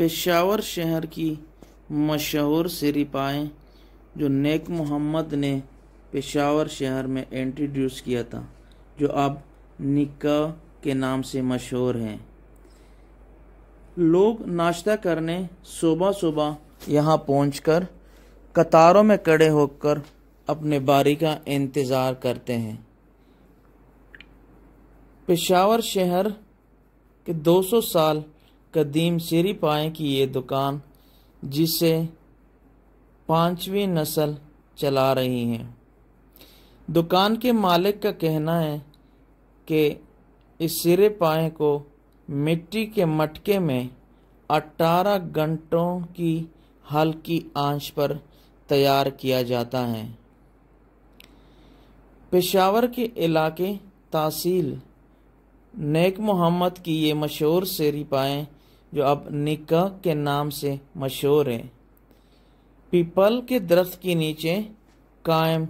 पेशावर शहर की मशहूर सिरिपाएँ जो नेक मोहम्मद ने पेशावर शहर में इंट्रोड्यूस किया था जो अब निका के नाम से मशहूर हैं लोग नाश्ता करने सुबह सुबह यहाँ पहुँच कतारों में कड़े होकर अपने बारी का इंतज़ार करते हैं पेशावर शहर के 200 साल कदीम सिरी पाए की ये दुकान जिसे पांचवी नस्ल चला रही है दुकान के मालिक का कहना है कि इस सिरे पाए को मिट्टी के मटके में 18 घंटों की हल्की आंच पर तैयार किया जाता है पेशावर के इलाके तहसील नेक मोहम्मद की ये मशहूर सेरी पाएँ जो अब निका के नाम से मशहूर है पीपल के दरख्त के नीचे कायम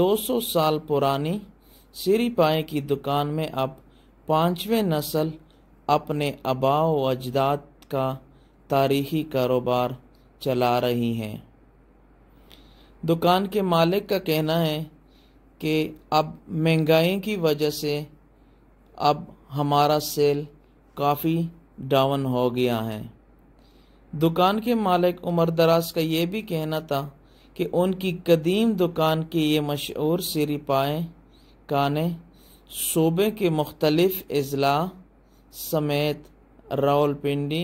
200 साल पुरानी सीरी पाए की दुकान में अब पांचवें नस्ल अपने अबाव व अजदाद का तारीखी कारोबार चला रही हैं दुकान के मालिक का कहना है कि अब महंगाई की वजह से अब हमारा सेल काफ़ी डाउन हो गया है दुकान के मालिक उमर दराज का ये भी कहना था कि उनकी कदीम दुकान के ये मशहूर सिरी पाए काने सूबे के मुख्तलफ अजला समेत रावलपिंडी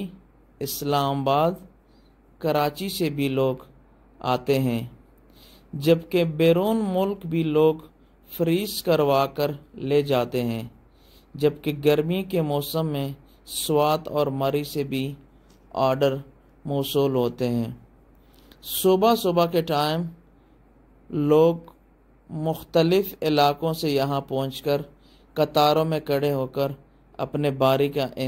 इस्लामाबाद कराची से भी लोग आते हैं जबकि बैरून मुल्क भी लोग फ्रीज करवा कर ले जाते हैं जबकि गर्मी के मौसम में स्वात और मरी से भी ऑर्डर मौसू होते हैं सुबह सुबह के टाइम लोग मुख्तलफ़ इलाक़ों से यहाँ पहुँच कर कतारों में खड़े होकर अपने बारी का